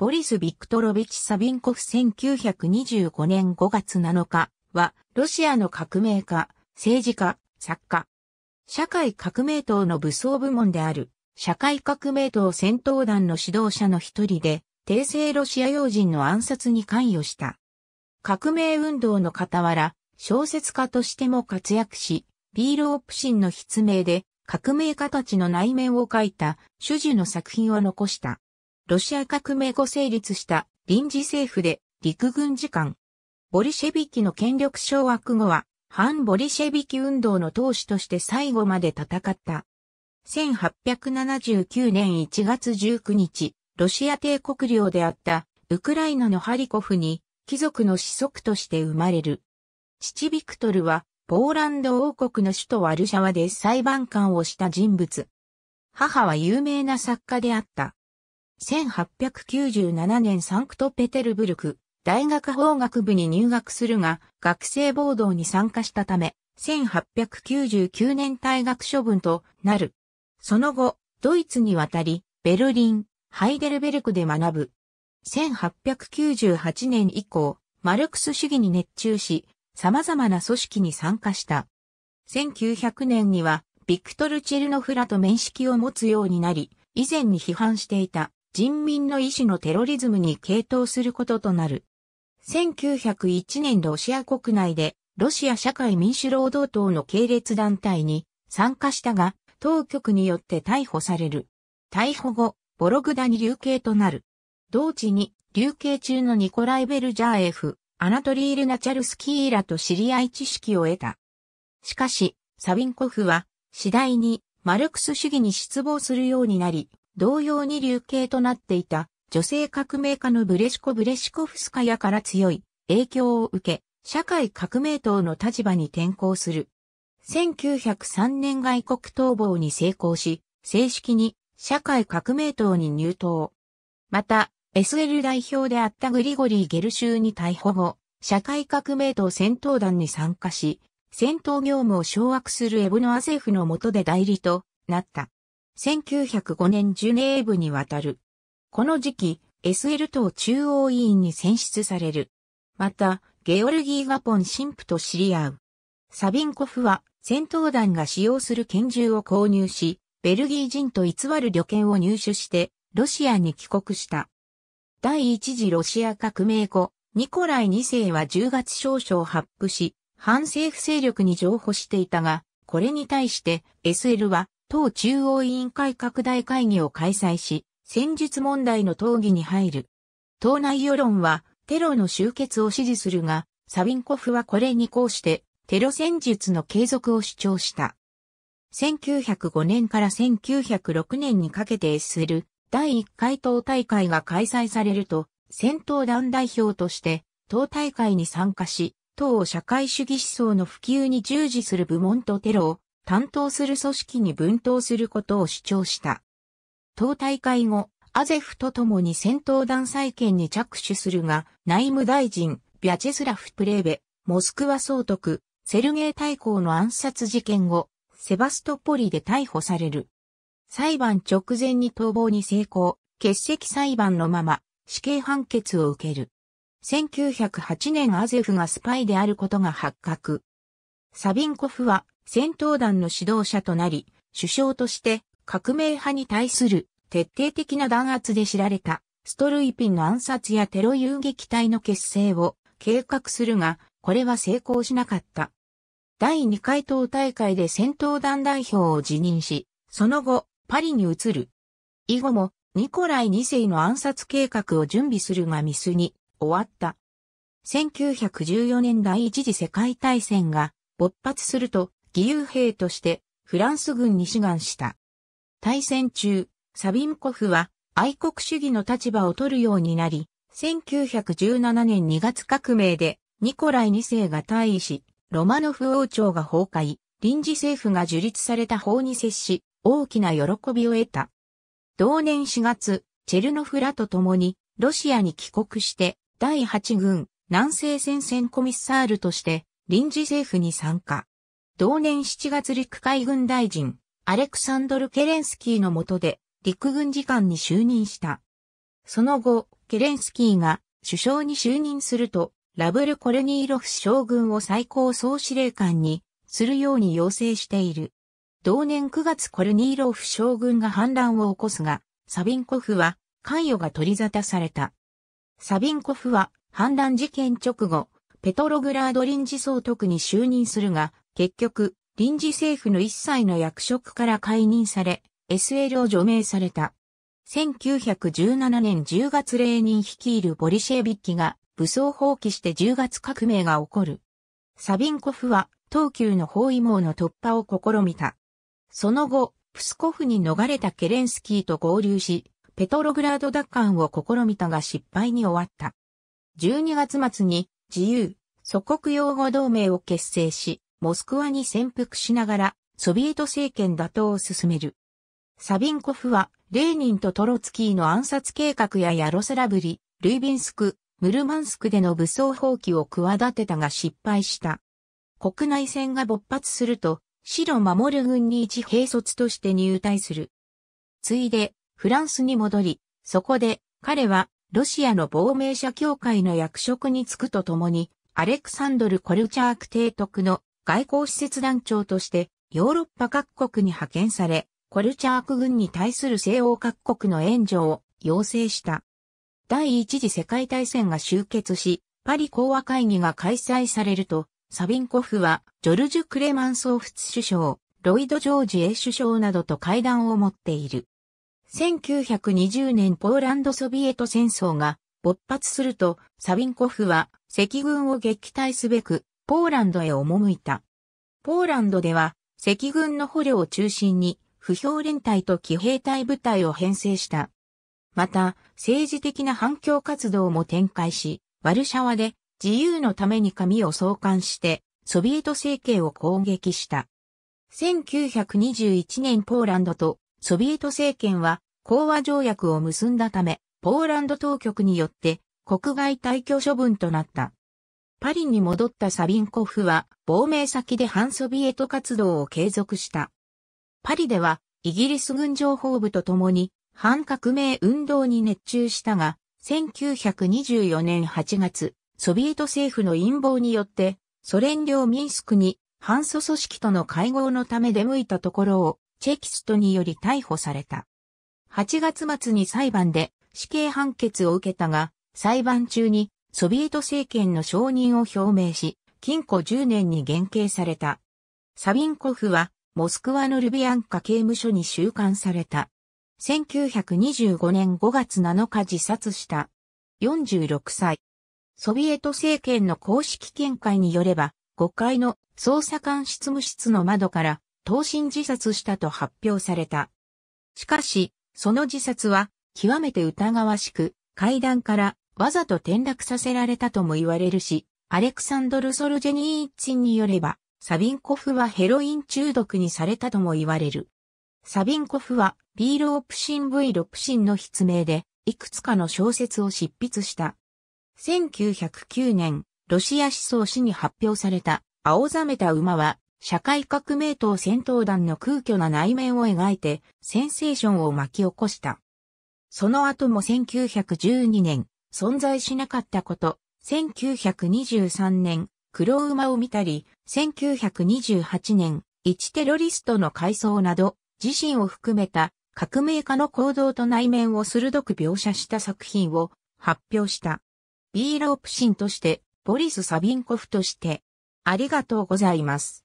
ボリス・ビクトロビチ・サビンコフ1925年5月7日は、ロシアの革命家、政治家、作家。社会革命党の武装部門である、社会革命党戦闘団の指導者の一人で、帝政ロシア要人の暗殺に関与した。革命運動の傍ら、小説家としても活躍し、ビールオプシンの筆名で、革命家たちの内面を書いた、主樹の作品を残した。ロシア革命後成立した臨時政府で陸軍次官。ボリシェビキの権力掌握後は、反ボリシェビキ運動の党首として最後まで戦った。1879年1月19日、ロシア帝国領であったウクライナのハリコフに貴族の子息として生まれる。父ビクトルは、ポーランド王国の首都ワルシャワで裁判官をした人物。母は有名な作家であった。1897年サンクトペテルブルク大学法学部に入学するが、学生暴動に参加したため、1899年退学処分となる。その後、ドイツに渡り、ベルリン、ハイデルベルクで学ぶ。1898年以降、マルクス主義に熱中し、様々な組織に参加した。1900年には、ビクトル・チェルノフラと面識を持つようになり、以前に批判していた人民の意志のテロリズムに傾倒することとなる。1901年ロシア国内でロシア社会民主労働党の系列団体に参加したが、当局によって逮捕される。逮捕後、ボログダに流刑となる。同時に流刑中のニコライ・ベルジャーエフ、アナトリール・ナチャルスキーらと知り合い知識を得た。しかし、サビンコフは次第にマルクス主義に失望するようになり、同様に流刑となっていた女性革命家のブレシコ・ブレシコフスカヤから強い影響を受け、社会革命党の立場に転向する。1903年外国逃亡に成功し、正式に社会革命党に入党。また、SL 代表であったグリゴリー・ゲルシューに逮捕後、社会革命党戦闘団に参加し、戦闘業務を掌握するエブノアセフの下で代理となった。1905年ジュネーブに渡る。この時期、SL 党中央委員に選出される。また、ゲオルギー・ガポン神父と知り合う。サビンコフは、戦闘団が使用する拳銃を購入し、ベルギー人と偽る旅券を入手して、ロシアに帰国した。第一次ロシア革命後、ニコライ2世は10月少々発布し、反政府勢力に譲歩していたが、これに対して SL は党中央委員会拡大会議を開催し、戦術問題の討議に入る。党内世論は、テロの終結を支持するが、サビンコフはこれに抗して、テロ戦術の継続を主張した。1905年から1906年にかけて SL 第1回党大会が開催されると、戦闘団代表として党大会に参加し、党を社会主義思想の普及に従事する部門とテロを担当する組織に分党することを主張した。党大会後、アゼフと共に戦闘団再建に着手するが、内務大臣、ビャチェスラフ・プレーベ、モスクワ総督、セルゲイ大公の暗殺事件後、セバストポリで逮捕される。裁判直前に逃亡に成功、欠席裁判のまま、死刑判決を受ける。1908年アゼフがスパイであることが発覚。サビンコフは戦闘団の指導者となり、首相として革命派に対する徹底的な弾圧で知られたストルイピンの暗殺やテロ遊撃隊の結成を計画するが、これは成功しなかった。第2回党大会で戦闘団代表を辞任し、その後、パリに移る。以後も、ニコライ2世の暗殺計画を準備するがミスに終わった。1914年第一次世界大戦が勃発すると、義勇兵としてフランス軍に志願した。対戦中、サビンコフは愛国主義の立場を取るようになり、1917年2月革命でニコライ2世が退位し、ロマノフ王朝が崩壊、臨時政府が樹立された法に接し、大きな喜びを得た。同年4月、チェルノフラと共にロシアに帰国して、第8軍南西戦線コミッサールとして臨時政府に参加。同年7月陸海軍大臣、アレクサンドル・ケレンスキーの下で、陸軍次官に就任した。その後、ケレンスキーが首相に就任すると、ラブル・コルニーロフ将軍を最高総司令官にするように要請している。同年9月コルニーロフ将軍が反乱を起こすが、サビンコフは関与が取り沙汰された。サビンコフは反乱事件直後、ペトログラード臨時総督に就任するが、結局、臨時政府の一切の役職から解任され、SL を除名された。1917年10月霊人率いるボリシェビッキが武装放棄して10月革命が起こる。サビンコフは東急の包囲網の突破を試みた。その後、プスコフに逃れたケレンスキーと合流し、ペトログラード奪還を試みたが失敗に終わった。12月末に自由、祖国擁護同盟を結成し、モスクワに潜伏しながら、ソビエト政権打倒を進める。サビンコフは、レーニンとトロツキーの暗殺計画やヤロスラブリ、ルイビンスク、ムルマンスクでの武装放棄を企てたが失敗した。国内戦が勃発すると、白守る軍に一兵卒として入隊する。ついで、フランスに戻り、そこで、彼は、ロシアの亡命者協会の役職に就くとともに、アレクサンドル・コルチャーク提督の外交施設団長としてヨーロッパ各国に派遣され、コルチャーク軍に対する西欧各国の援助を要請した。第一次世界大戦が終結し、パリ講和会議が開催されると、サビンコフは、ジョルジュ・クレマンソーフツ首相、ロイド・ジョージエ首相などと会談を持っている。1920年ポーランドソビエト戦争が勃発すると、サビンコフは、赤軍を撃退すべく、ポーランドへ赴いた。ポーランドでは、赤軍の捕虜を中心に、不評連隊と騎兵隊部隊を編成した。また、政治的な反響活動も展開し、ワルシャワで自由のために紙を創刊して、ソビエト政権を攻撃した。1921年ポーランドとソビエト政権は講和条約を結んだため、ポーランド当局によって国外退去処分となった。パリに戻ったサビンコフは、亡命先で反ソビエト活動を継続した。パリでは、イギリス軍情報部と共に、反革命運動に熱中したが、1924年8月、ソビエト政府の陰謀によって、ソ連領ミンスクに、反ソ組織との会合のため出向いたところを、チェキストにより逮捕された。8月末に裁判で死刑判決を受けたが、裁判中にソビエト政権の承認を表明し、禁錮10年に減刑された。サビンコフは、モスクワのルビアンカ刑務所に収監された。1925年5月7日自殺した。46歳。ソビエト政権の公式見解によれば、5階の捜査官執務室の窓から投身自殺したと発表された。しかし、その自殺は極めて疑わしく、階段からわざと転落させられたとも言われるし、アレクサンドル・ソルジェニーチンによれば、サビンコフはヘロイン中毒にされたとも言われる。サビンコフはビーロープシン V ロプシンの筆名で、いくつかの小説を執筆した。1909年、ロシア思想史に発表された、青ざめた馬は、社会革命党戦闘団の空虚な内面を描いて、センセーションを巻き起こした。その後も1912年、存在しなかったこと、1923年、黒馬を見たり、1928年、一テロリストの回想など、自身を含めた革命家の行動と内面を鋭く描写した作品を発表した。ビーロープシンとして、ボリス・サビンコフとして、ありがとうございます。